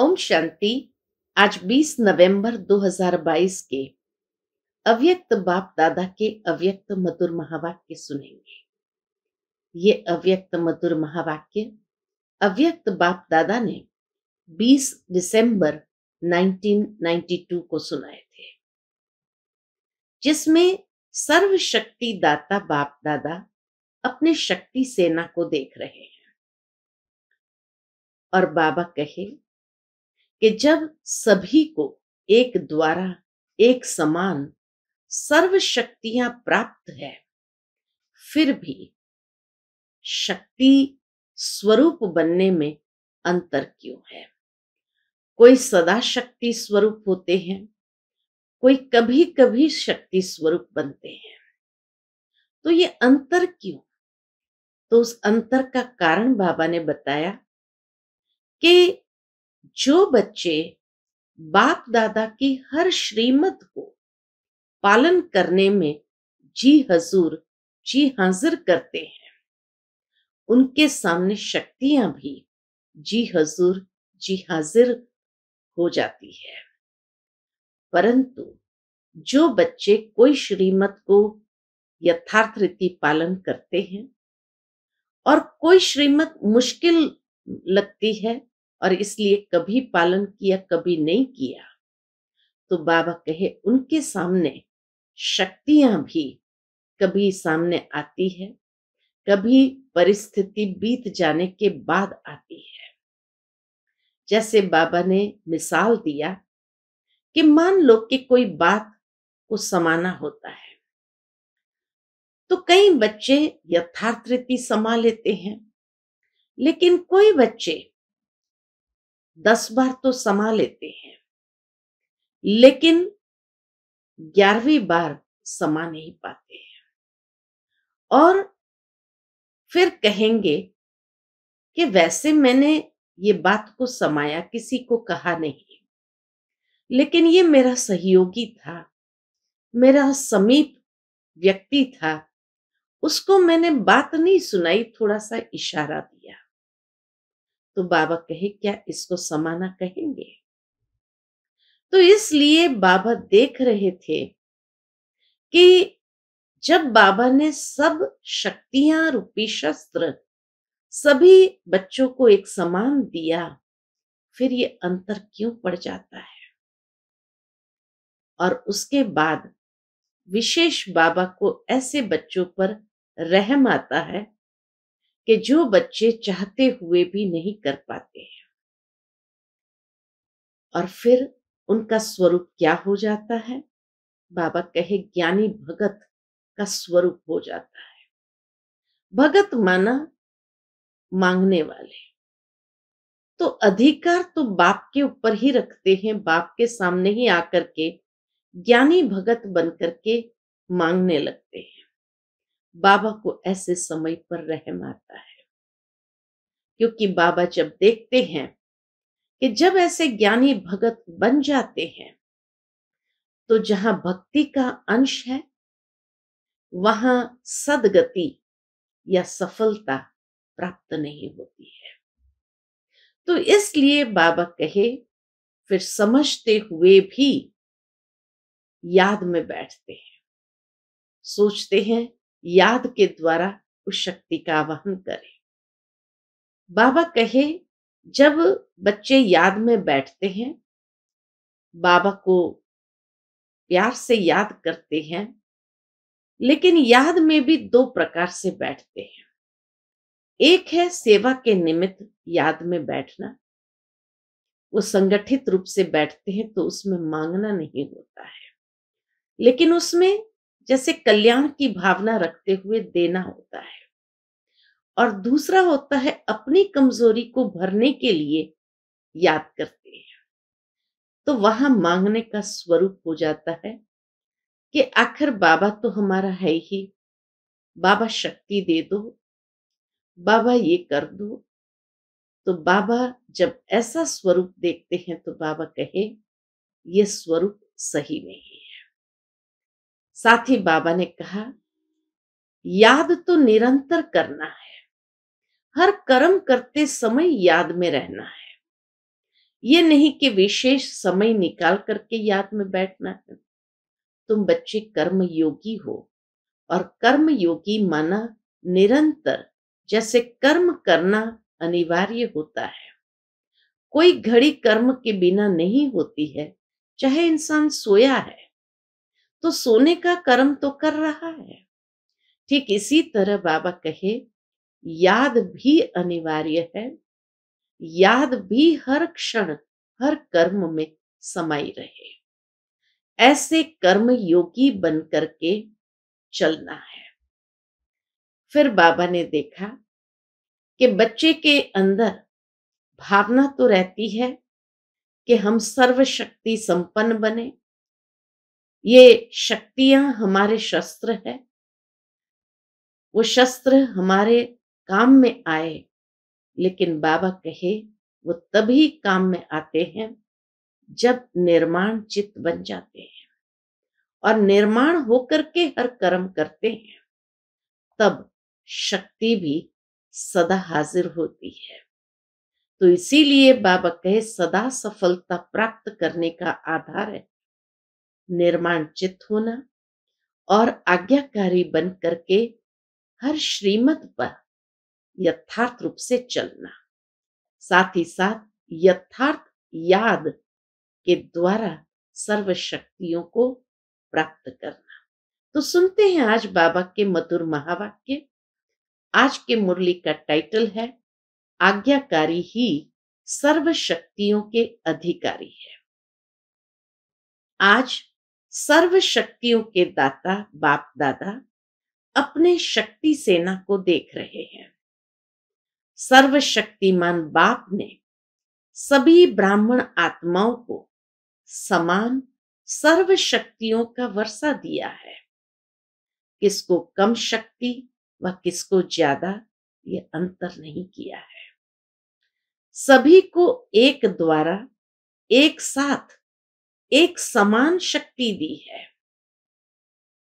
ओम शांति आज 20 नवंबर 2022 के अव्यक्त बाप दादा के अव्यक्त मधुर महावाक्य सुनेंगे ये अव्यक्त मधुर महावाक्य अव्यक्त बाप दादा ने 20 दिसंबर 1992 को सुनाए थे जिसमें सर्वशक्ति दाता बाप दादा अपने शक्ति सेना को देख रहे हैं और बाबा कहे कि जब सभी को एक द्वारा एक समान सर्व शक्तियां प्राप्त है फिर भी शक्ति स्वरूप बनने में अंतर क्यों है कोई सदा शक्ति स्वरूप होते हैं कोई कभी कभी शक्ति स्वरूप बनते हैं तो ये अंतर क्यों तो उस अंतर का कारण बाबा ने बताया कि जो बच्चे बाप दादा की हर श्रीमत को पालन करने में जी हजूर जी हाजिर करते हैं उनके सामने शक्तियां भी जी हजूर जी हाजिर हो जाती है परंतु जो बच्चे कोई श्रीमत को यथार्थ रीति पालन करते हैं और कोई श्रीमत मुश्किल लगती है और इसलिए कभी पालन किया कभी नहीं किया तो बाबा कहे उनके सामने शक्तियां भी कभी सामने आती है कभी परिस्थिति बीत जाने के बाद आती है जैसे बाबा ने मिसाल दिया कि मान लो कि कोई बात को समाना होता है तो कई बच्चे यथार्थ रीति समा लेते हैं लेकिन कोई बच्चे दस बार तो समा लेते हैं लेकिन ग्यारहवीं बार समा नहीं पाते हैं और फिर कहेंगे कि वैसे मैंने ये बात को समाया किसी को कहा नहीं लेकिन ये मेरा सहयोगी था मेरा समीप व्यक्ति था उसको मैंने बात नहीं सुनाई थोड़ा सा इशारा दिया तो बाबा कहे क्या इसको समाना कहेंगे तो इसलिए बाबा देख रहे थे कि जब बाबा ने सब शक्तियां रूपी शस्त्र सभी बच्चों को एक समान दिया फिर ये अंतर क्यों पड़ जाता है और उसके बाद विशेष बाबा को ऐसे बच्चों पर रहम आता है कि जो बच्चे चाहते हुए भी नहीं कर पाते हैं और फिर उनका स्वरूप क्या हो जाता है बाबा कहे ज्ञानी भगत का स्वरूप हो जाता है भगत माना मांगने वाले तो अधिकार तो बाप के ऊपर ही रखते हैं बाप के सामने ही आकर के ज्ञानी भगत बन के मांगने लगते हैं बाबा को ऐसे समय पर रहम आता है क्योंकि बाबा जब देखते हैं कि जब ऐसे ज्ञानी भगत बन जाते हैं तो जहां भक्ति का अंश है वहां सदगति या सफलता प्राप्त नहीं होती है तो इसलिए बाबा कहे फिर समझते हुए भी याद में बैठते हैं सोचते हैं याद के द्वारा उस शक्ति का आवाहन करें बाबा कहे जब बच्चे याद में बैठते हैं बाबा को प्यार से याद करते हैं लेकिन याद में भी दो प्रकार से बैठते हैं एक है सेवा के निमित्त याद में बैठना वो संगठित रूप से बैठते हैं तो उसमें मांगना नहीं होता है लेकिन उसमें जैसे कल्याण की भावना रखते हुए देना होता है और दूसरा होता है अपनी कमजोरी को भरने के लिए याद करते हैं तो वहां मांगने का स्वरूप हो जाता है कि आखिर बाबा तो हमारा है ही बाबा शक्ति दे दो बाबा ये कर दो तो बाबा जब ऐसा स्वरूप देखते हैं तो बाबा कहे ये स्वरूप सही नहीं है साथ ही बाबा ने कहा याद तो निरंतर करना है हर कर्म करते समय याद में रहना है ये नहीं कि विशेष समय निकाल करके याद में बैठना है तुम बच्चे कर्म योगी हो और कर्म योगी माना निरंतर जैसे कर्म करना अनिवार्य होता है कोई घड़ी कर्म के बिना नहीं होती है चाहे इंसान सोया है तो सोने का कर्म तो कर रहा है ठीक इसी तरह बाबा कहे याद भी अनिवार्य है याद भी हर क्षण हर कर्म में समाई रहे ऐसे कर्म योगी बन करके चलना है फिर बाबा ने देखा कि बच्चे के अंदर भावना तो रहती है कि हम सर्वशक्ति संपन्न बने ये शक्तियां हमारे शस्त्र है वो शस्त्र हमारे काम में आए लेकिन बाबा कहे वो तभी काम में आते हैं जब निर्माण चित बन जाते हैं और निर्माण होकर के हर कर्म करते हैं तब शक्ति भी सदा हाजिर होती है तो इसीलिए बाबा कहे सदा सफलता प्राप्त करने का आधार है निर्माण चित होना और आज्ञाकारी बन करके हर श्रीमत पर यथार्थ रूप से चलना साथ ही साथ यथार्थ याद के द्वारा सर्व शक्तियों को प्राप्त करना तो सुनते हैं आज बाबा के मधुर महावाक्य आज के मुरली का टाइटल है आज्ञाकारी ही सर्व शक्तियों के अधिकारी है आज सर्व शक्तियों के दाता बाप दादा अपने शक्ति सेना को देख रहे हैं सर्वशक्तिमान बाप ने सभी ब्राह्मण आत्माओं को समान सर्व शक्तियों का वर्षा दिया है किसको कम शक्ति व किसको ज्यादा ये अंतर नहीं किया है सभी को एक द्वारा एक साथ एक समान शक्ति दी है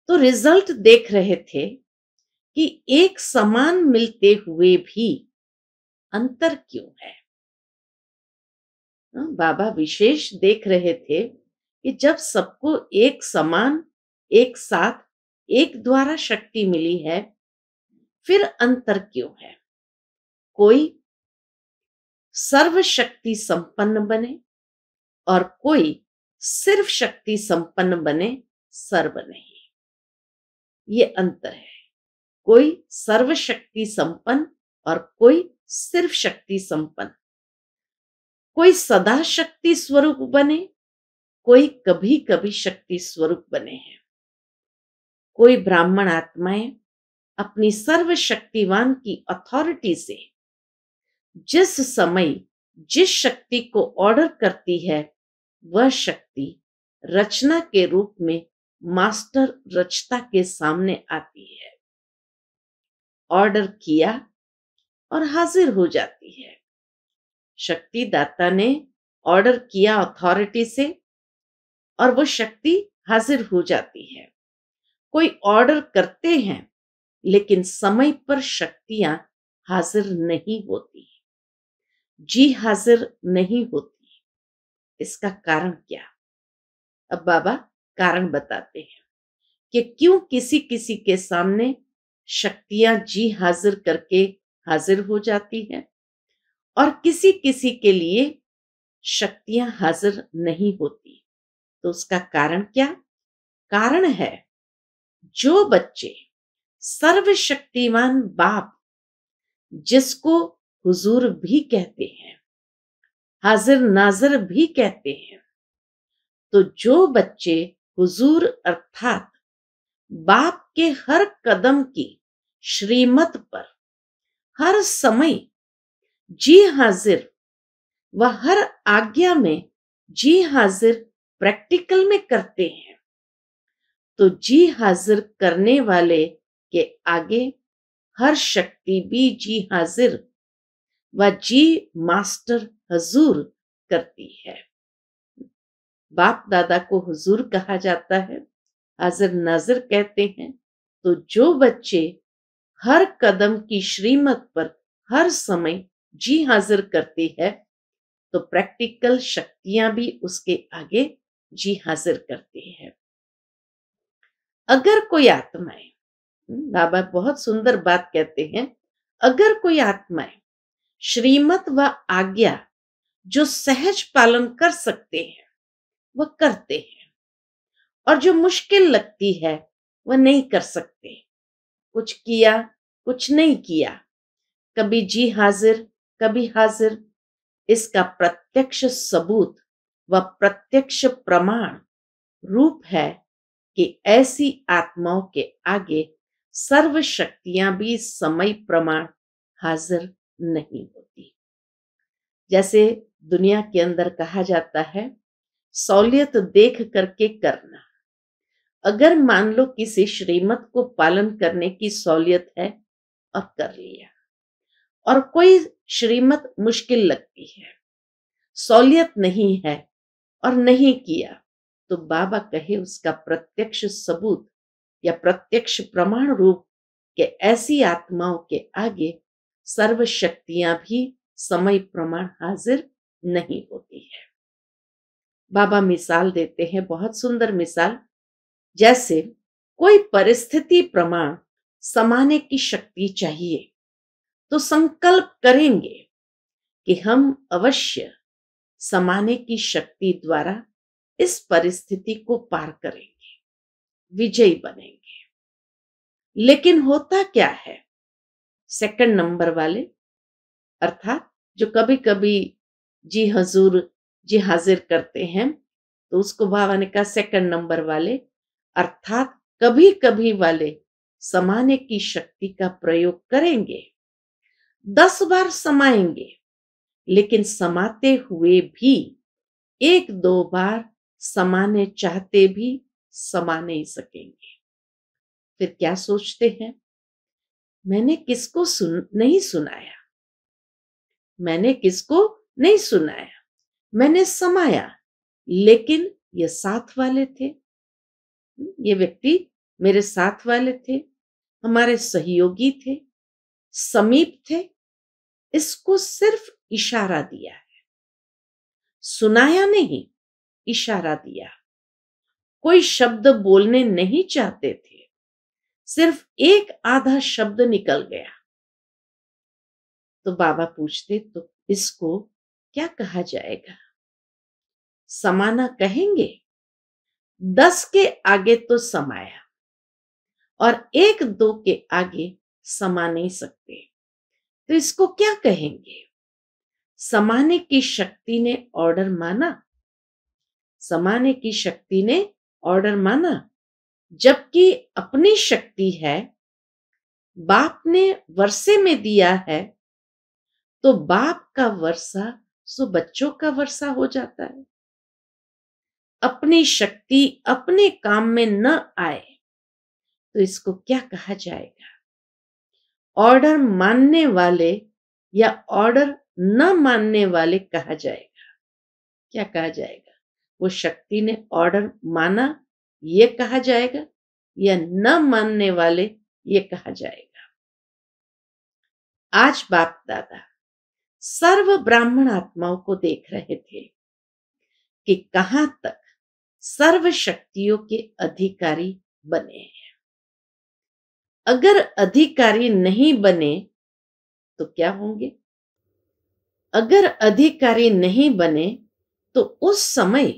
तो रिजल्ट देख रहे थे कि एक समान मिलते हुए भी अंतर क्यों है हाँ, बाबा विशेष देख रहे थे कि जब सबको एक समान एक साथ एक द्वारा शक्ति मिली है फिर अंतर क्यों है कोई सर्वशक्ति संपन्न बने और कोई सिर्फ शक्ति संपन्न बने सर्व नहीं ये अंतर है कोई सर्वशक्ति संपन्न और कोई सिर्फ शक्ति संपन्न कोई सदा शक्ति स्वरूप बने कोई कभी कभी शक्ति स्वरूप बने हैं कोई ब्राह्मण आत्माएं अपनी सर्वशक्तिवान की अथॉरिटी से जिस समय जिस शक्ति को ऑर्डर करती है वह शक्ति रचना के रूप में मास्टर रचता के सामने आती है ऑर्डर किया और हाजिर हो जाती है शक्तिदाता ने ऑर्डर किया अथॉरिटी से और वो शक्ति हाजिर हो जाती है कोई ऑर्डर करते हैं लेकिन समय पर शक्तियां हाजिर नहीं होती जी हाजिर नहीं होती इसका कारण क्या अब बाबा कारण बताते हैं कि क्यों किसी किसी के सामने शक्तियां जी हाजिर करके हाजिर हो जाती हैं और किसी किसी के लिए शक्तियां हाजिर नहीं होती तो उसका कारण क्या कारण है जो बच्चे सर्वशक्तिमान बाप जिसको हुजूर भी कहते हैं हाजिर नाजिर भी कहते हैं तो जो बच्चे हुजूर अर्थात बाप के हर कदम की श्रीमत पर हर समय जी हाजिर व हर आज्ञा में जी हाजिर प्रैक्टिकल में करते हैं तो जी हाजिर करने वाले के आगे हर शक्ति भी जी हाजिर वजी जी मास्टर हजूर करती है बाप दादा को हुजूर कहा जाता है हाजिर नाजिर कहते हैं तो जो बच्चे हर कदम की श्रीमत पर हर समय जी हाजिर करते हैं तो प्रैक्टिकल शक्तियां भी उसके आगे जी हाजिर करती है अगर कोई आत्माएं बाबा बहुत सुंदर बात कहते हैं अगर कोई आत्माएं श्रीमत व आज्ञा जो सहज पालन कर सकते हैं वह करते हैं और जो मुश्किल लगती है वह नहीं कर सकते कुछ किया कुछ नहीं किया कभी जी हाजिर कभी हाजिर इसका प्रत्यक्ष सबूत व प्रत्यक्ष प्रमाण रूप है कि ऐसी आत्माओं के आगे सर्व शक्तियां भी समय प्रमाण हाजिर नहीं होती जैसे दुनिया के अंदर कहा जाता है सौलियत देख करके करना अगर मान लो किसी श्रीमत को पालन करने की सौलियत है और कर लिया और कोई श्रीमत मुश्किल लगती है सौलियत नहीं है और नहीं किया तो बाबा कहे उसका प्रत्यक्ष सबूत या प्रत्यक्ष प्रमाण रूप के ऐसी आत्माओं के आगे सर्व शक्तियां भी समय प्रमाण हाजिर नहीं होती है बाबा मिसाल देते हैं बहुत सुंदर मिसाल जैसे कोई परिस्थिति प्रमाण समाने की शक्ति चाहिए तो संकल्प करेंगे कि हम अवश्य समाने की शक्ति द्वारा इस परिस्थिति को पार करेंगे विजयी बनेंगे लेकिन होता क्या है सेकंड नंबर वाले अर्थात जो कभी कभी जी हजूर जी हाजिर करते हैं तो उसको बाबा ने कहा सेकंड नंबर वाले अर्थात कभी कभी वाले समाने की शक्ति का प्रयोग करेंगे दस बार समाएंगे लेकिन समाते हुए भी एक दो बार समाने चाहते भी समा नहीं सकेंगे फिर क्या सोचते हैं मैंने किसको सुन नहीं सुनाया मैंने किसको नहीं सुनाया मैंने समाया लेकिन ये साथ वाले थे ये व्यक्ति मेरे साथ वाले थे हमारे सहयोगी थे समीप थे इसको सिर्फ इशारा दिया है सुनाया नहीं इशारा दिया कोई शब्द बोलने नहीं चाहते थे सिर्फ एक आधा शब्द निकल गया तो बाबा पूछते तो इसको क्या कहा जाएगा समाना कहेंगे दस के आगे तो समाया और एक दो के आगे समा नहीं सकते तो इसको क्या कहेंगे समाने की शक्ति ने ऑर्डर माना समाने की शक्ति ने ऑर्डर माना जबकि अपनी शक्ति है बाप ने वर्षे में दिया है तो बाप का वर्षा सो बच्चों का वर्षा हो जाता है अपनी शक्ति अपने काम में न आए तो इसको क्या कहा जाएगा ऑर्डर मानने वाले या ऑर्डर न मानने वाले कहा जाएगा क्या कहा जाएगा वो शक्ति ने ऑर्डर माना ये कहा जाएगा या न मानने वाले ये कहा जाएगा आज बाप दादा सर्व ब्राह्मण आत्माओं को देख रहे थे कि कहां तक सर्व शक्तियों के अधिकारी बने हैं अगर अधिकारी नहीं बने तो क्या होंगे अगर अधिकारी नहीं बने तो उस समय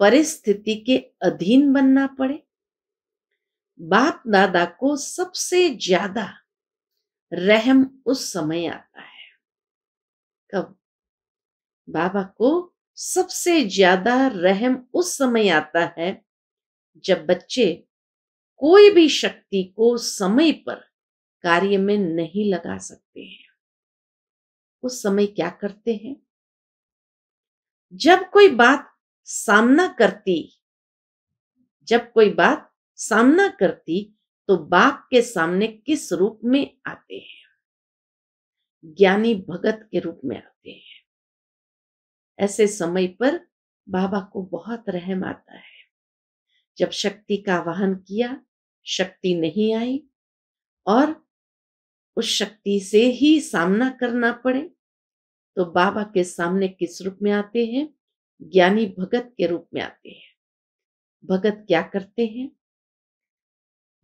परिस्थिति के अधीन बनना पड़े बाप दादा को सबसे ज्यादा रहम उस समय आता है कब बाबा को सबसे ज्यादा रहम उस समय आता है जब बच्चे कोई भी शक्ति को समय पर कार्य में नहीं लगा सकते हैं उस समय क्या करते हैं जब कोई बात सामना करती जब कोई बात सामना करती तो बाप के सामने किस रूप में आते हैं ज्ञानी भगत के रूप में आते हैं ऐसे समय पर बाबा को बहुत रहम आता है जब शक्ति का आवाहन किया शक्ति नहीं आई और उस शक्ति से ही सामना करना पड़े तो बाबा के सामने किस रूप में आते हैं ज्ञानी भगत के रूप में आते हैं भगत क्या करते हैं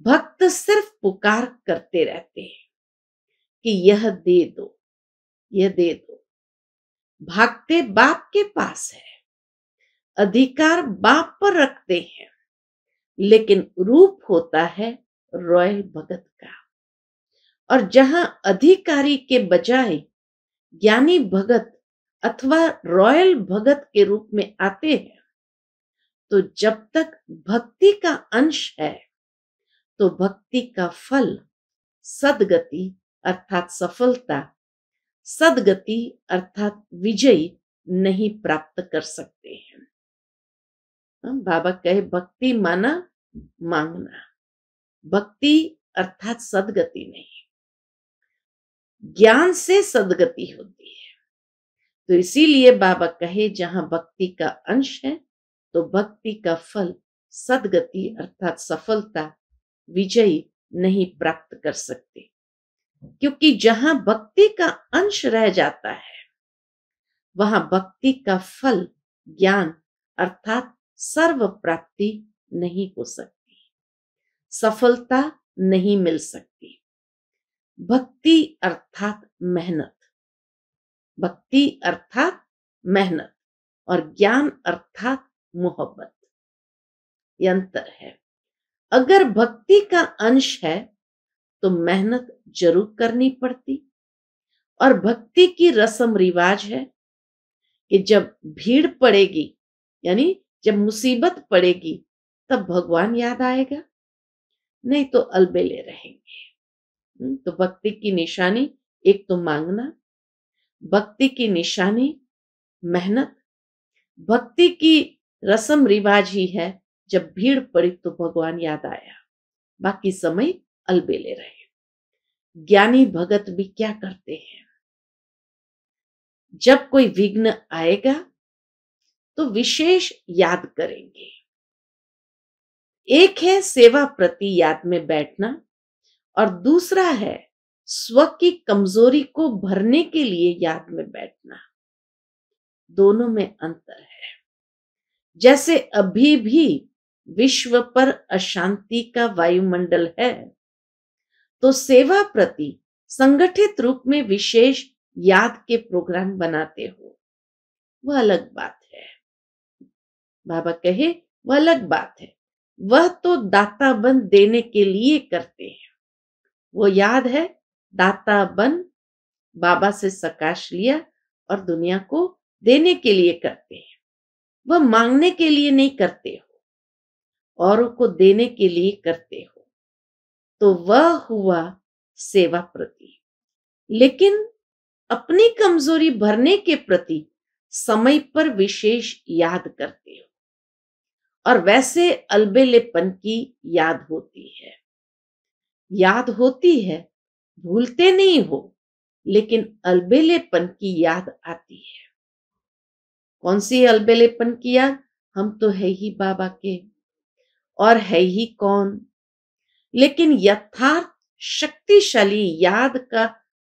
भक्त सिर्फ पुकार करते रहते हैं कि यह दे दो यह दे दो भागते बाप के पास है अधिकार बाप पर रखते हैं लेकिन रूप होता है रॉय भगत का और जहां अधिकारी के बजाय ज्ञानी भगत अथवा रॉयल भगत के रूप में आते हैं तो जब तक भक्ति का अंश है तो भक्ति का फल सदगति अर्थात सफलता सदगति अर्थात विजयी नहीं प्राप्त कर सकते हैं हाँ, बाबा कहे भक्ति माना मांगना भक्ति अर्थात सदगति नहीं ज्ञान से सदगति होती है तो इसीलिए बाबा कहे जहां भक्ति का अंश है तो भक्ति का फल सदगति अर्थात सफलता विजयी नहीं प्राप्त कर सकते क्योंकि जहां भक्ति का अंश रह जाता है वहां भक्ति का फल ज्ञान अर्थात सर्व प्राप्ति नहीं हो सकती सफलता नहीं मिल सकती भक्ति अर्थात मेहनत भक्ति अर्थात मेहनत और ज्ञान अर्थात मोहब्बत यंत्र है अगर भक्ति का अंश है तो मेहनत जरूर करनी पड़ती और भक्ति की रसम रिवाज है कि जब भीड़ पड़ेगी यानी जब मुसीबत पड़ेगी तब भगवान याद आएगा नहीं तो अलबेले रहेंगे हम्म, तो भक्ति की निशानी एक तो मांगना भक्ति की निशानी मेहनत भक्ति की रसम रिवाज ही है जब भीड़ पड़ी तो भगवान याद आया बाकी समय अलबेले रहे ज्ञानी भगत भी क्या करते हैं जब कोई विघ्न आएगा तो विशेष याद करेंगे एक है सेवा प्रति याद में बैठना और दूसरा है स्व की कमजोरी को भरने के लिए याद में बैठना दोनों में अंतर है जैसे अभी भी विश्व पर अशांति का वायुमंडल है तो सेवा प्रति संगठित रूप में विशेष याद के प्रोग्राम बनाते हो वह अलग बात है बाबा कहे वह अलग बात है वह तो दाता बंद देने के लिए करते हैं वो याद है दाता बन बाबा से सकाश लिया और दुनिया को देने के लिए करते हैं वह मांगने के लिए नहीं करते हो औरों को देने के लिए करते हो तो वह हुआ सेवा प्रति लेकिन अपनी कमजोरी भरने के प्रति समय पर विशेष याद करते हो और वैसे अलबेलेपन की याद होती है याद होती है भूलते नहीं हो लेकिन अलबेलेपन की याद आती है कौन सी अलबेलेपन की याद हम तो है ही बाबा के और है ही कौन लेकिन यथार्थ शक्तिशाली याद का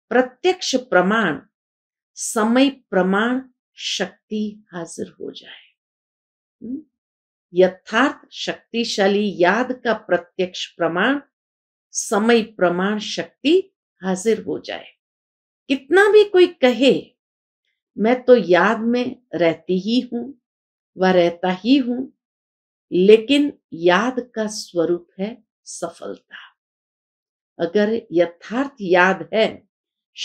प्रत्यक्ष प्रमाण समय प्रमाण शक्ति हाजिर हो जाए यथार्थ शक्तिशाली याद का प्रत्यक्ष प्रमाण समय प्रमाण शक्ति हाजिर हो जाए कितना भी कोई कहे मैं तो याद में रहती ही हूं व रहता ही हूं लेकिन याद का स्वरूप है सफलता अगर यथार्थ याद है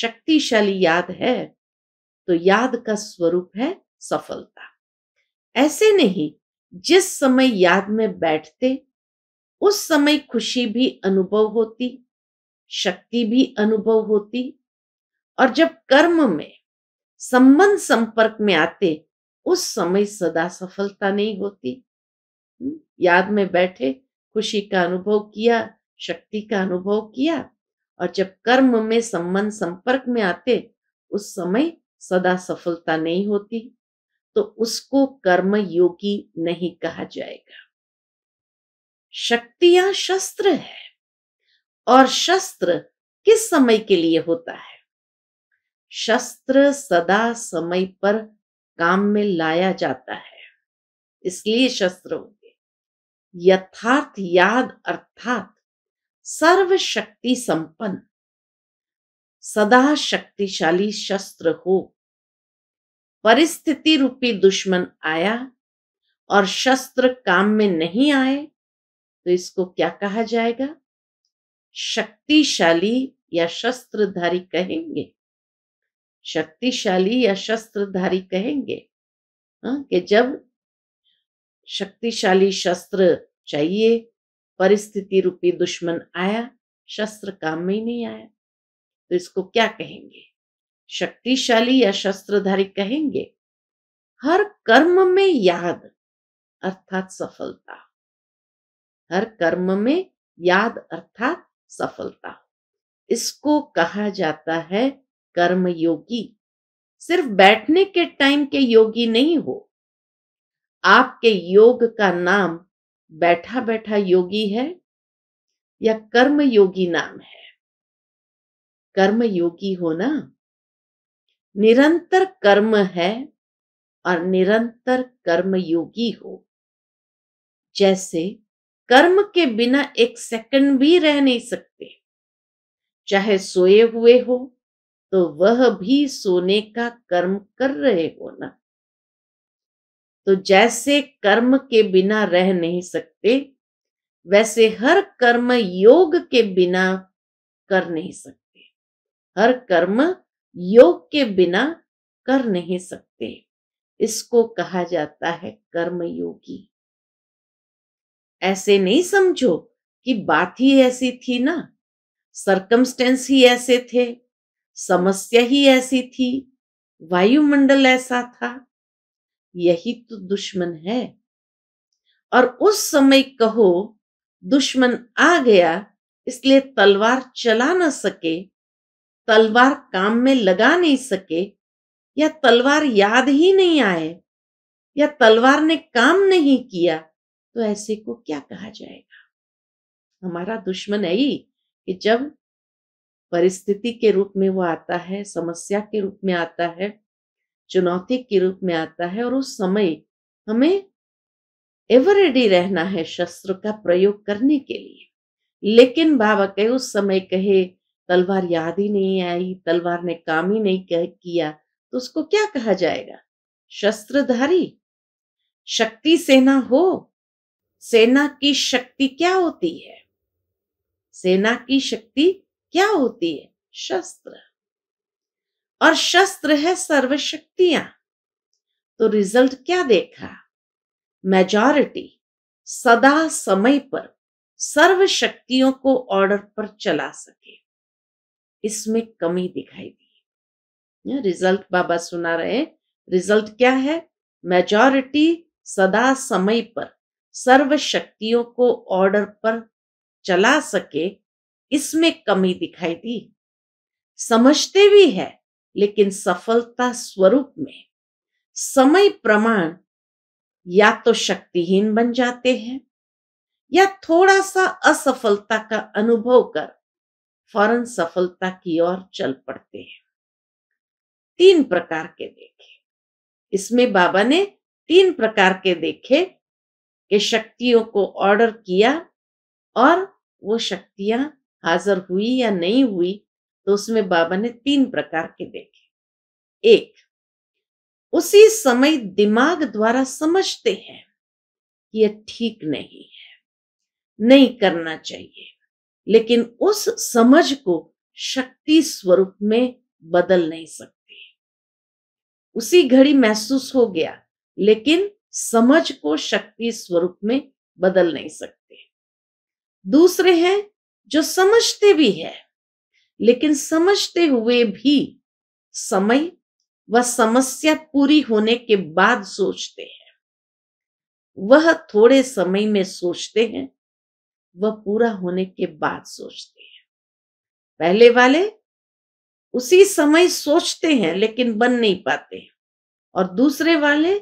शक्तिशाली याद है तो याद का स्वरूप है सफलता ऐसे नहीं जिस समय याद में बैठते उस समय खुशी भी अनुभव होती शक्ति भी अनुभव होती और जब कर्म में संबंध संपर्क में आते उस समय सदा सफलता नहीं होती हम्म, याद में बैठे खुशी का अनुभव किया शक्ति का अनुभव किया और जब कर्म में संबंध संपर्क में आते उस समय सदा सफलता नहीं होती तो उसको कर्म योगी नहीं कहा जाएगा शक्तियां शस्त्र है और शस्त्र किस समय के लिए होता है शस्त्र सदा समय पर काम में लाया जाता है इसलिए शस्त्र होंगे यथार्थ याद अर्थात सर्वशक्ति संपन्न सदा शक्तिशाली शस्त्र हो परिस्थिति रूपी दुश्मन आया और शस्त्र काम में नहीं आए तो इसको क्या कहा जाएगा शक्तिशाली या शस्त्रधारी कहेंगे शक्तिशाली या शस्त्रधारी कहेंगे हाँ? कि जब शक्तिशाली शस्त्र चाहिए परिस्थिति रूपी दुश्मन आया शस्त्र काम में ही नहीं आया तो इसको क्या कहेंगे शक्तिशाली या शस्त्रधारी कहेंगे हर कर्म में याद अर्थात सफलता हर कर्म में याद अर्थात सफलता इसको कहा जाता है कर्मयोगी सिर्फ बैठने के टाइम के योगी नहीं हो आपके योग का नाम बैठा बैठा योगी है या कर्म योगी नाम है कर्म योगी होना निरंतर कर्म है और निरंतर कर्म योगी हो जैसे कर्म के बिना एक सेकंड भी रह नहीं सकते चाहे सोए हुए हो तो वह भी सोने का कर्म कर रहे हो ना तो जैसे कर्म के बिना रह नहीं सकते वैसे हर कर्म योग के बिना कर नहीं सकते हर कर्म योग के बिना कर नहीं सकते इसको कहा जाता है कर्म योगी ऐसे नहीं समझो कि बात ही ऐसी थी ना सरकमस्टेंस ही ऐसे थे समस्या ही ऐसी थी वायुमंडल ऐसा था यही तो दुश्मन है और उस समय कहो दुश्मन आ गया इसलिए तलवार चला ना सके तलवार काम में लगा नहीं सके या तलवार याद ही नहीं आए या तलवार ने काम नहीं किया तो ऐसे को क्या कहा जाएगा हमारा दुश्मन ही कि जब परिस्थिति के रूप में वो आता है समस्या के रूप में आता है चुनौती के रूप में आता है और उस समय हमें एवर रेडी रहना है शस्त्र का प्रयोग करने के लिए लेकिन बाबा कहे उस समय कहे तलवार याद ही नहीं आई तलवार ने काम ही नहीं कह, किया तो उसको क्या कहा जाएगा शस्त्रधारी शक्ति सेना हो सेना की शक्ति क्या होती है सेना की शक्ति क्या होती है शस्त्र और शस्त्र है सर्वशक्तियां तो रिजल्ट क्या देखा मेजॉरिटी सदा समय पर सर्व शक्तियों को ऑर्डर पर चला सके इसमें कमी दिखाई दी रिजल्ट बाबा सुना रहे रिजल्ट क्या है मेजॉरिटी सदा समय पर सर्व शक्तियों को ऑर्डर पर चला सके इसमें कमी दिखाई दी समझते भी है लेकिन सफलता स्वरूप में समय प्रमाण या तो शक्तिहीन बन जाते हैं या थोड़ा सा असफलता का अनुभव कर फौरन सफलता की ओर चल पड़ते हैं तीन प्रकार के देखे इसमें बाबा ने तीन प्रकार के देखे के शक्तियों को ऑर्डर किया और वो शक्तियां हाजिर हुई या नहीं हुई तो उसमें बाबा ने तीन प्रकार के देखे एक उसी समय दिमाग द्वारा समझते हैं कि यह ठीक नहीं है नहीं करना चाहिए लेकिन उस समझ को शक्ति स्वरूप में बदल नहीं सकते उसी घड़ी महसूस हो गया लेकिन समझ को शक्ति स्वरूप में बदल नहीं सकते दूसरे हैं जो समझते भी है लेकिन समझते हुए भी समय व समस्या पूरी होने के बाद सोचते हैं वह थोड़े समय में सोचते हैं वह पूरा होने के बाद सोचते हैं पहले वाले उसी समय सोचते हैं लेकिन बन नहीं पाते और दूसरे वाले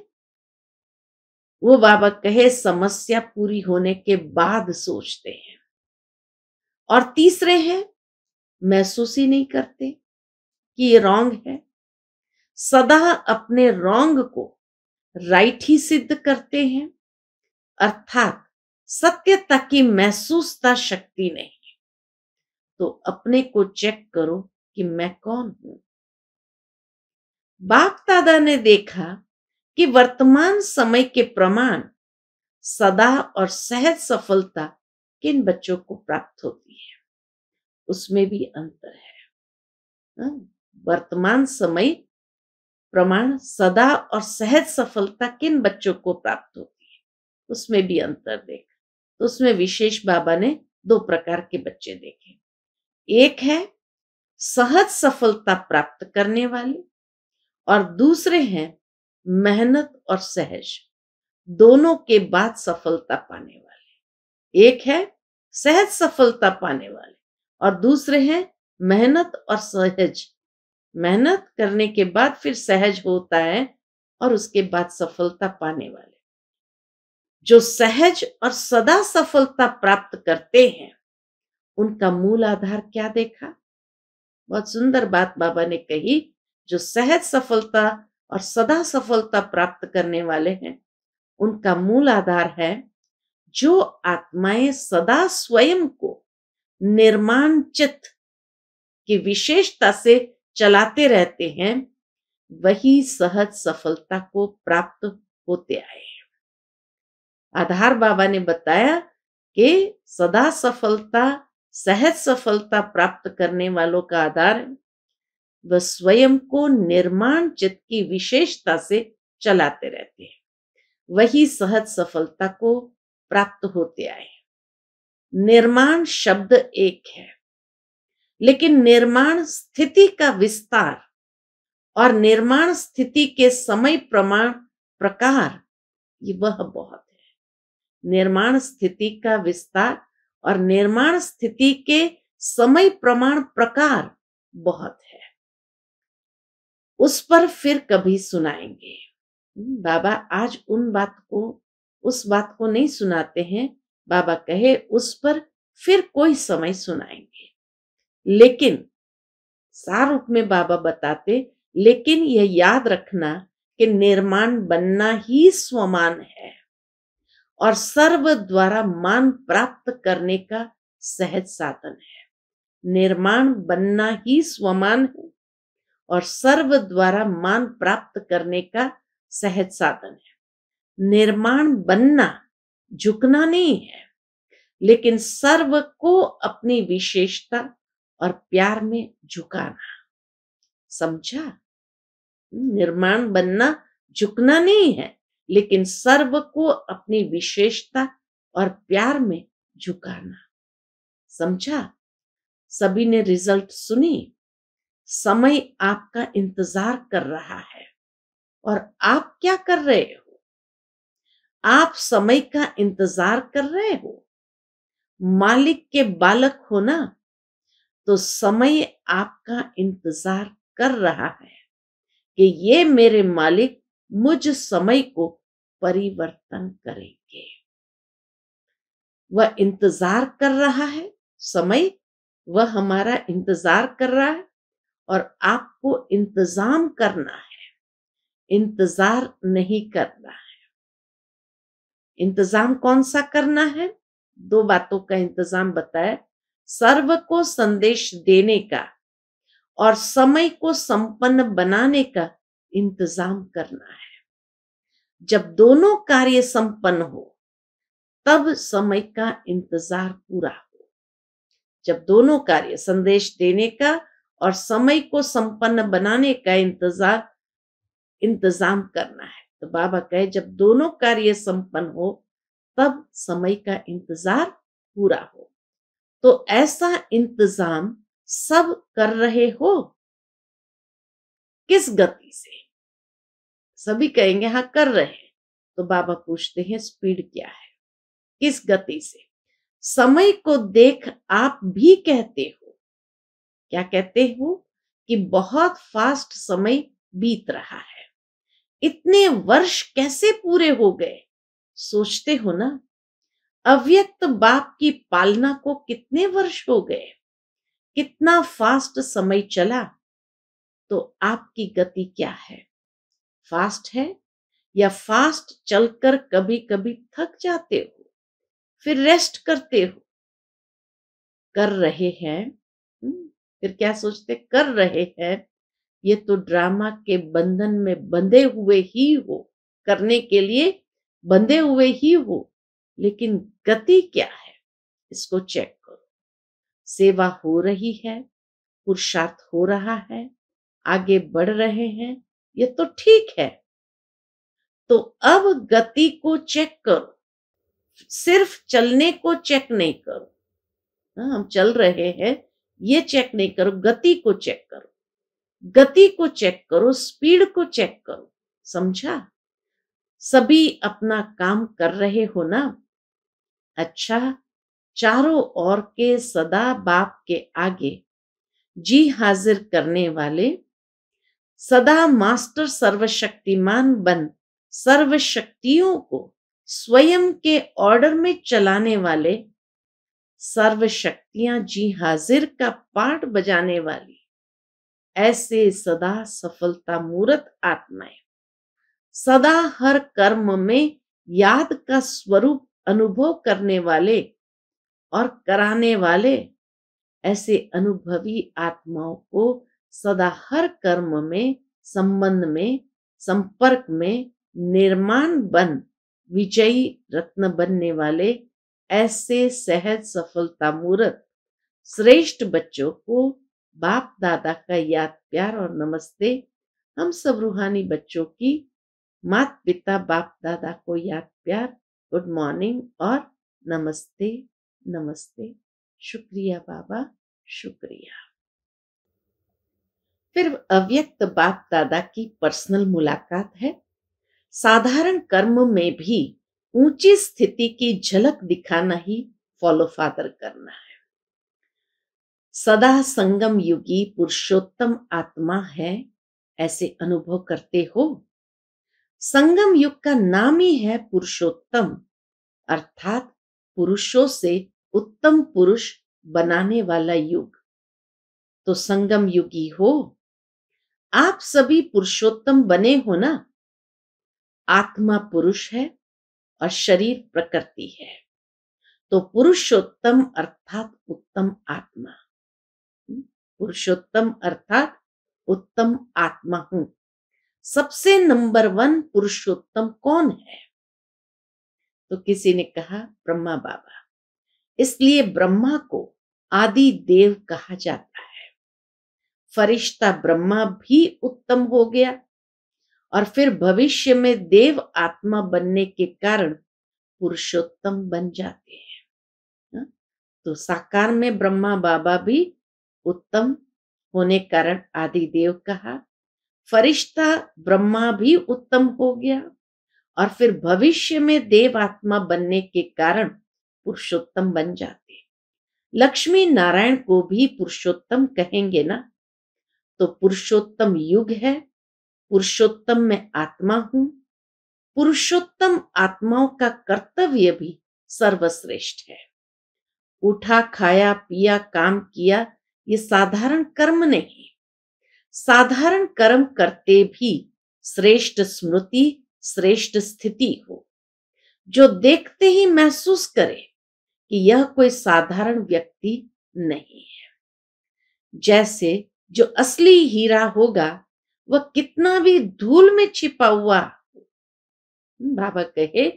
वो बाबा कहे समस्या पूरी होने के बाद सोचते हैं और तीसरे हैं महसूस ही नहीं करते कि ये रॉन्ग है सदा अपने रॉन्ग को राइट ही सिद्ध करते हैं अर्थात सत्यता की महसूसता शक्ति नहीं तो अपने को चेक करो कि मैं कौन हूं बाप दादा ने देखा कि वर्तमान समय के प्रमाण सदा और सहज सफलता किन बच्चों को प्राप्त होती है उसमें भी अंतर है हाँ, वर्तमान समय प्रमाण सदा और सहज सफलता किन बच्चों को प्राप्त होती है उसमें भी अंतर देखा तो उसमें विशेष बाबा ने दो प्रकार के बच्चे देखे एक है सहज सफलता प्राप्त करने वाले और दूसरे हैं मेहनत और सहज दोनों के बाद सफलता पाने वाले एक है सहज सफलता पाने वाले और दूसरे हैं मेहनत और सहज मेहनत करने के बाद फिर सहज होता है और उसके बाद सफलता पाने वाले जो सहज और सदा सफलता प्राप्त करते हैं उनका मूल आधार क्या देखा बहुत सुंदर बात बाबा ने कही जो सहज सफलता और सदा सफलता प्राप्त करने वाले हैं उनका मूल आधार है जो आत्माएं सदा स्वयं को निर्माण चित की विशेषता से चलाते रहते हैं वही सहज सफलता को प्राप्त होते आए आधार बाबा ने बताया कि सदा सफलता सहज सफलता प्राप्त करने वालों का आधार वह स्वयं को निर्माण चित्त की विशेषता से चलाते रहते हैं वही सहज सफलता को प्राप्त होते आए निर्माण शब्द एक है लेकिन निर्माण स्थिति का विस्तार और निर्माण स्थिति के समय प्रमाण प्रकार ये वह बहुत है निर्माण स्थिति का विस्तार और निर्माण स्थिति के समय प्रमाण प्रकार बहुत है उस पर फिर कभी सुनाएंगे हम्म, बाबा आज उन बात को उस बात को नहीं सुनाते हैं बाबा कहे उस पर फिर कोई समय सुनाएंगे लेकिन सारूप में बाबा बताते लेकिन यह याद रखना कि निर्माण बनना ही स्वमान है और सर्व द्वारा मान प्राप्त करने का सहज साधन है निर्माण बनना ही स्वमान है और सर्व द्वारा मान प्राप्त करने का सहज साधन है निर्माण बनना झुकना नहीं है लेकिन सर्व को अपनी विशेषता और प्यार में झुकाना समझा निर्माण बनना झुकना नहीं है लेकिन सर्व को अपनी विशेषता और प्यार में झुकाना समझा सभी ने रिजल्ट सुनी समय आपका इंतजार कर रहा है और आप क्या कर रहे हो आप समय का इंतजार कर रहे हो मालिक के बालक हो ना तो समय आपका इंतजार कर रहा है कि ये मेरे मालिक मुझ समय को परिवर्तन करेंगे वह इंतजार कर रहा है समय वह हमारा इंतजार कर रहा है और आपको इंतजाम करना है इंतजार नहीं करना है इंतजाम कौन सा करना है दो बातों का इंतजाम बताए सर्व को संदेश देने का और समय को संपन्न बनाने का इंतजाम करना है जब दोनों कार्य संपन्न हो तब समय का इंतजार पूरा हो जब दोनों कार्य संदेश देने का और समय को संपन्न बनाने का इंतजार इंतजाम करना है तो बाबा कहे जब दोनों कार्य संपन्न हो तब समय का इंतजार पूरा हो तो ऐसा इंतजाम सब कर रहे हो किस गति से सभी कहेंगे हाँ कर रहे हैं तो बाबा पूछते हैं स्पीड क्या है किस गति से समय को देख आप भी कहते हो क्या कहते हो कि बहुत फास्ट समय बीत रहा है इतने वर्ष कैसे पूरे हो गए सोचते हो ना अव्यक्त बाप की पालना को कितने वर्ष हो गए कितना फास्ट समय चला तो आपकी गति क्या है फास्ट है या फास्ट चलकर कभी कभी थक जाते हो फिर रेस्ट करते हो कर रहे हैं हम्म, फिर क्या सोचते कर रहे हैं ये तो ड्रामा के बंधन में बंधे हुए ही हो करने के लिए बंधे हुए ही हो लेकिन गति क्या है इसको चेक करो सेवा हो रही है पुरुषार्थ हो रहा है आगे बढ़ रहे हैं ये तो ठीक है तो अब गति को चेक करो सिर्फ चलने को चेक नहीं करो हाँ, हम चल रहे हैं ये चेक नहीं करो गति को चेक करो गति को चेक करो स्पीड को चेक करो समझा सभी अपना काम कर रहे हो ना अच्छा चारों ओर के सदा बाप के आगे जी हाजिर करने वाले सदा मास्टर सर्वशक्तिमान बन सर्वशक्तियों को स्वयं के ऑर्डर में चलाने वाले सर्वशक्तियां जी हाजिर का पाठ बजाने वाली ऐसे सदा सफलता मूर्त आत्माएं सदा हर कर्म में याद का स्वरूप अनुभव करने वाले और कराने वाले ऐसे अनुभवी आत्माओं को सदा हर कर्म में संबंध में संपर्क में निर्माण बन विजयी रत्न बनने वाले ऐसे सहज सफलता मूर्त श्रेष्ठ बच्चों को बाप दादा का याद प्यार और नमस्ते हम सब रूहानी बच्चों की मात पिता बाप दादा को याद प्यार गुड मॉर्निंग और नमस्ते नमस्ते शुक्रिया बाबा शुक्रिया फिर अव्यक्त बाप दादा की पर्सनल मुलाकात है साधारण कर्म में भी ऊंची स्थिति की झलक दिखाना ही फॉलो फादर करना है सदा संगम युगी पुरुषोत्तम आत्मा है ऐसे अनुभव करते हो संगम युग का नाम ही है पुरुषोत्तम अर्थात पुरुषों से उत्तम पुरुष बनाने वाला युग तो संगम युगी हो आप सभी पुरुषोत्तम बने हो ना आत्मा पुरुष है और शरीर प्रकृति है तो पुरुषोत्तम अर्थात उत्तम आत्मा हम्म, पुरुषोत्तम अर्थात उत्तम आत्मा हूं सबसे नंबर वन पुरुषोत्तम कौन है तो किसी ने कहा ब्रह्मा बाबा इसलिए ब्रह्मा को आदि देव कहा जाता है फरिश्ता ब्रह्मा भी उत्तम हो गया और फिर भविष्य में देव आत्मा बनने के कारण पुरुषोत्तम बन जाते हैं हाँ? तो साकार में ब्रह्मा बाबा भी उत्तम होने कारण आदि देव कहा फरिश्ता ब्रह्मा भी उत्तम हो गया और फिर भविष्य में देव आत्मा बनने के कारण पुरुषोत्तम बन जाते लक्ष्मी नारायण को भी पुरुषोत्तम कहेंगे ना तो पुरुषोत्तम युग है पुरुषोत्तम में आत्मा हूं पुरुषोत्तम आत्माओं का कर्तव्य भी सर्वश्रेष्ठ है उठा खाया पिया काम किया ये साधारण कर्म नहीं साधारण कर्म करते भी श्रेष्ठ स्मृति श्रेष्ठ स्थिति हो जो देखते ही महसूस करे कि यह कोई साधारण व्यक्ति नहीं है जैसे जो असली हीरा होगा वह कितना भी धूल में छिपा हुआ बाबा कहे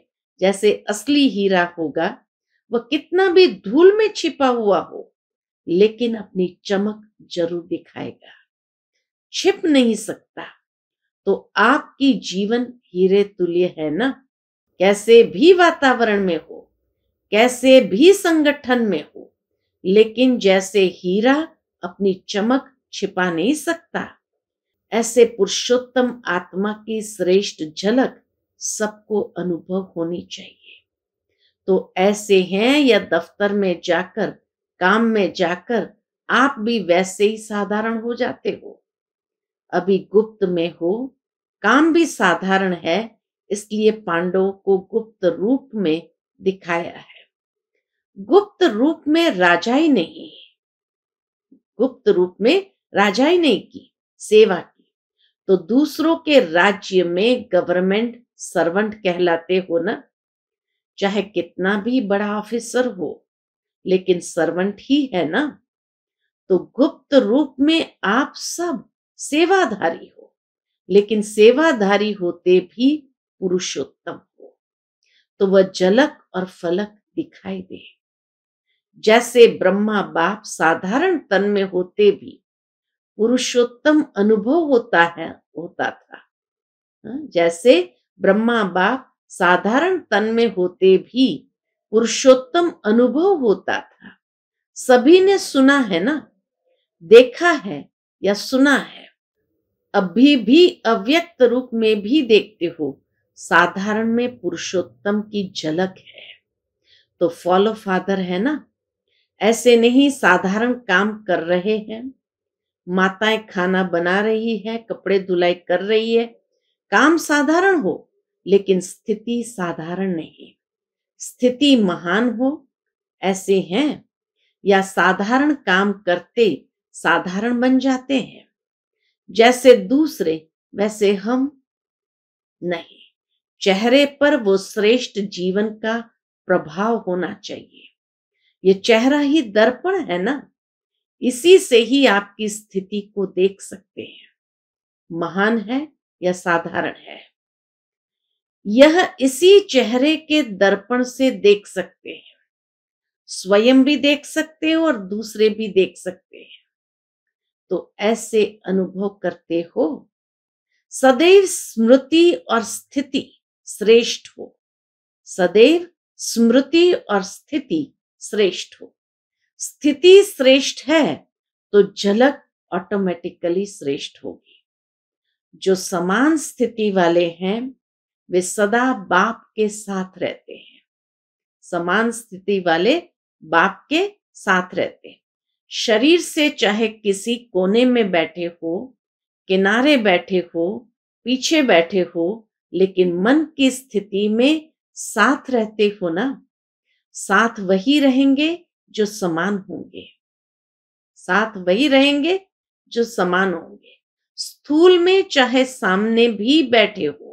जैसे असली हीरा होगा वह कितना भी धूल में छिपा हुआ हो लेकिन अपनी चमक जरूर दिखाएगा छिप नहीं सकता तो आपकी जीवन हीरे तुल्य है ना कैसे भी वातावरण में हो कैसे भी संगठन में हो लेकिन जैसे हीरा अपनी चमक छिपा नहीं सकता ऐसे पुरुषोत्तम आत्मा की श्रेष्ठ झलक सबको अनुभव होनी चाहिए तो ऐसे हैं या दफ्तर में जाकर काम में जाकर आप भी वैसे ही साधारण हो जाते हो अभी गुप्त में हो काम भी साधारण है इसलिए पांडवों को गुप्त रूप में दिखाया है गुप्त रूप में राजा ही नहीं गुप्त रूप में राजा ही नहीं की सेवा तो दूसरों के राज्य में गवर्नमेंट सर्वेंट कहलाते हो ना चाहे कितना भी बड़ा ऑफिसर हो लेकिन सर्वेंट ही है ना तो गुप्त रूप में आप सब सेवाधारी हो लेकिन सेवाधारी होते भी पुरुषोत्तम हो तो वह जलक और फलक दिखाई दे जैसे ब्रह्मा बाप साधारण तन में होते भी पुरुषोत्तम अनुभव होता है होता था हाँ, जैसे ब्रह्मा बाप साधारण तन में होते भी पुरुषोत्तम अनुभव होता था सभी ने सुना है ना देखा है या सुना है अभी भी अव्यक्त रूप में भी देखते हो साधारण में पुरुषोत्तम की झलक है तो फॉलो फादर है ना ऐसे नहीं साधारण काम कर रहे हैं माताएं खाना बना रही है कपड़े धुलाई कर रही है काम साधारण हो लेकिन स्थिति साधारण नहीं स्थिति महान हो ऐसे हैं या साधारण काम करते साधारण बन जाते हैं जैसे दूसरे वैसे हम नहीं चेहरे पर वो श्रेष्ठ जीवन का प्रभाव होना चाहिए ये चेहरा ही दर्पण है ना इसी से ही आपकी स्थिति को देख सकते हैं महान है या साधारण है यह इसी चेहरे के दर्पण से देख सकते हैं स्वयं भी देख सकते हो और दूसरे भी देख सकते हैं तो ऐसे अनुभव करते हो सदैव स्मृति और स्थिति श्रेष्ठ हो सदैव स्मृति और स्थिति श्रेष्ठ हो स्थिति श्रेष्ठ है तो झलक ऑटोमेटिकली श्रेष्ठ होगी जो समान स्थिति वाले हैं वे सदा बाप के साथ रहते हैं समान स्थिति वाले बाप के साथ रहते हैं शरीर से चाहे किसी कोने में बैठे हो किनारे बैठे हो पीछे बैठे हो लेकिन मन की स्थिति में साथ रहते हो ना साथ वही रहेंगे जो समान होंगे साथ वही रहेंगे जो समान होंगे स्थूल में चाहे सामने भी बैठे हो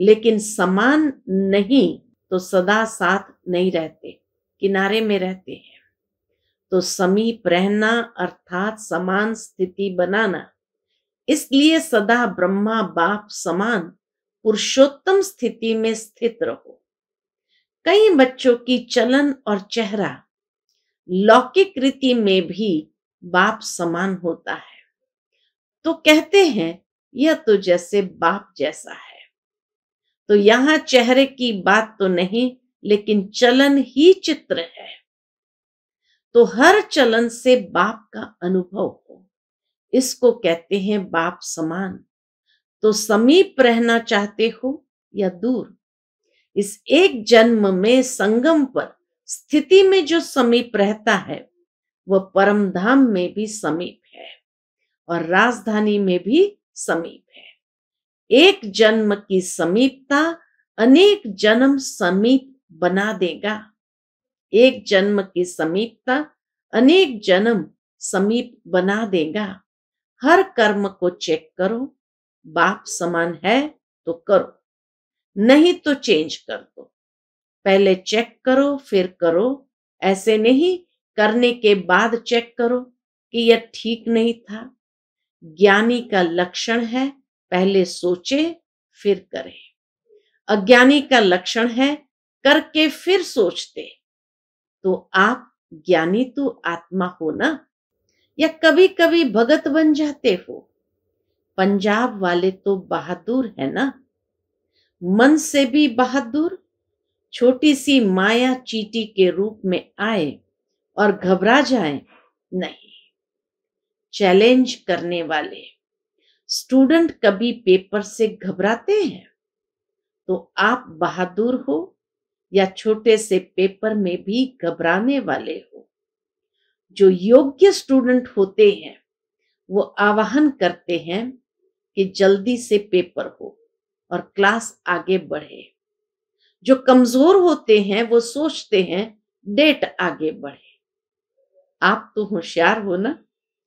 लेकिन समान नहीं तो सदा साथ नहीं रहते किनारे में रहते हैं तो समीप रहना अर्थात समान स्थिति बनाना इसलिए सदा ब्रह्मा बाप समान पुरुषोत्तम स्थिति में स्थित रहो कई बच्चों की चलन और चेहरा लौकिक रीति में भी बाप समान होता है तो कहते हैं यह तो जैसे बाप जैसा है तो यहां चेहरे की बात तो नहीं लेकिन चलन ही चित्र है तो हर चलन से बाप का अनुभव हो इसको कहते हैं बाप समान तो समीप रहना चाहते हो या दूर इस एक जन्म में संगम पर स्थिति में जो समीप रहता है वह परम धाम में भी समीप है और राजधानी में भी समीप है एक जन्म की समीपता अनेक जन्म समीप बना देगा एक जन्म की समीपता अनेक जन्म समीप बना देगा हर कर्म को चेक करो बाप समान है तो करो नहीं तो चेंज कर दो पहले चेक करो फिर करो ऐसे नहीं करने के बाद चेक करो कि यह ठीक नहीं था ज्ञानी का लक्षण है पहले सोचे फिर करें अज्ञानी का लक्षण है करके फिर सोचते तो आप ज्ञानी तो आत्मा हो ना या कभी कभी भगत बन जाते हो पंजाब वाले तो बहादुर है ना मन से भी बहादुर छोटी सी माया चीटी के रूप में आए और घबरा जाए नहीं चैलेंज करने वाले स्टूडेंट कभी पेपर से घबराते हैं तो आप बहादुर हो या छोटे से पेपर में भी घबराने वाले हो जो योग्य स्टूडेंट होते हैं वो आवाहन करते हैं कि जल्दी से पेपर हो और क्लास आगे बढ़े जो कमजोर होते हैं वो सोचते हैं डेट आगे बढ़े आप तो होशियार हो ना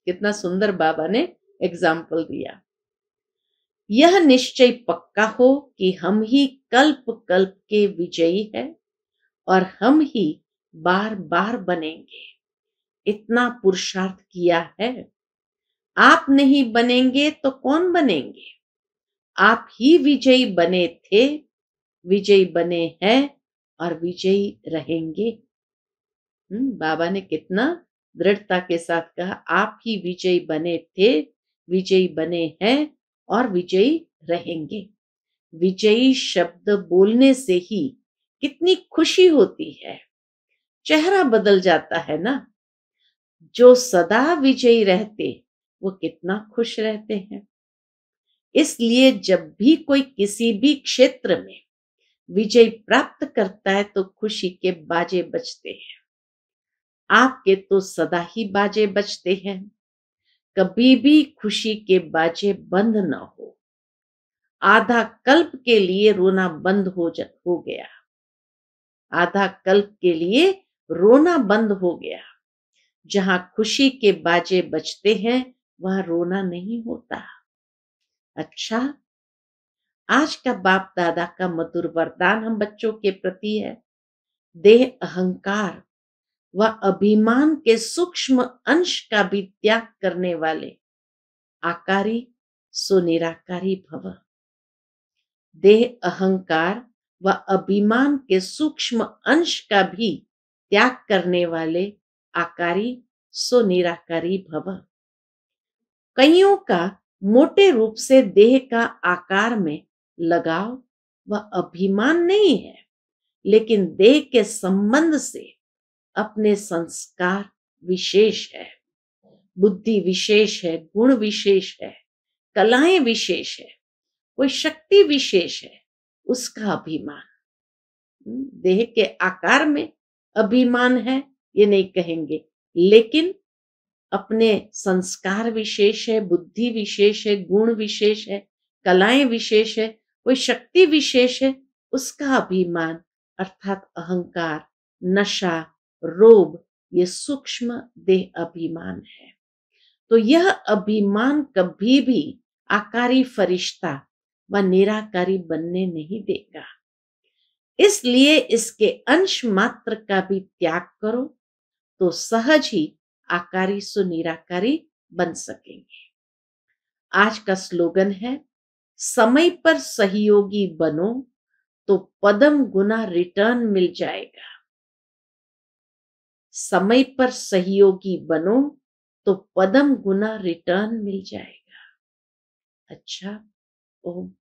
कितना सुंदर बाबा ने एग्जाम्पल दिया यह निश्चय पक्का हो कि हम ही कल्प कल्प के विजयी है और हम ही बार बार बनेंगे इतना पुरुषार्थ किया है आप नहीं बनेंगे तो कौन बनेंगे आप ही विजयी बने थे विजयी बने हैं और विजयी रहेंगे हम्म, बाबा ने कितना दृढ़ता के साथ कहा आप ही विजयी बने थे विजयी बने हैं और विजयी रहेंगे विजयी शब्द बोलने से ही कितनी खुशी होती है चेहरा बदल जाता है ना जो सदा विजयी रहते वो कितना खुश रहते हैं इसलिए जब भी कोई किसी भी क्षेत्र में विजय प्राप्त करता है तो खुशी के बाजे बजते हैं आपके तो सदा ही बाजे बजते हैं कभी भी खुशी के बाजे बंद न हो आधा कल्प के लिए रोना बंद हो जा हो गया आधा कल्प के लिए रोना बंद हो गया जहां खुशी के बाजे बजते हैं वहां रोना नहीं होता अच्छा आज का बाप दादा का मधुर वरदान हम बच्चों के प्रति है देह अहंकार व अभिमान के सूक्ष्म अंश का भी त्याग करने वाले आकारी सुनिराकारी भव देह अहंकार व अभिमान के सूक्ष्म अंश का भी त्याग करने वाले आकारी सो निराकारी भव कईयों का मोटे रूप से देह का आकार में लगाव व अभिमान नहीं है लेकिन देह के संबंध से अपने संस्कार विशेष है बुद्धि विशेष है गुण विशेष है कलाएं विशेष है कोई शक्ति विशेष है उसका अभिमान हम्म, देह के आकार में अभिमान है ये नहीं कहेंगे लेकिन अपने संस्कार विशेष है बुद्धि विशेष है गुण विशेष है कलाएं विशेष है कोई शक्ति विशेष है उसका अभिमान अर्थात अहंकार नशा रोग ये सूक्ष्म देह अभिमान है तो यह अभिमान कभी भी आकारी फरिश्ता व निराकारी बनने नहीं देगा इसलिए इसके अंश मात्र का भी त्याग करो तो सहज ही आकारी सुनिराकारी बन सकेंगे आज का स्लोगन है समय पर सहयोगी बनो तो पदम गुना रिटर्न मिल जाएगा समय पर सहयोगी बनो तो पदम गुना रिटर्न मिल जाएगा अच्छा ओम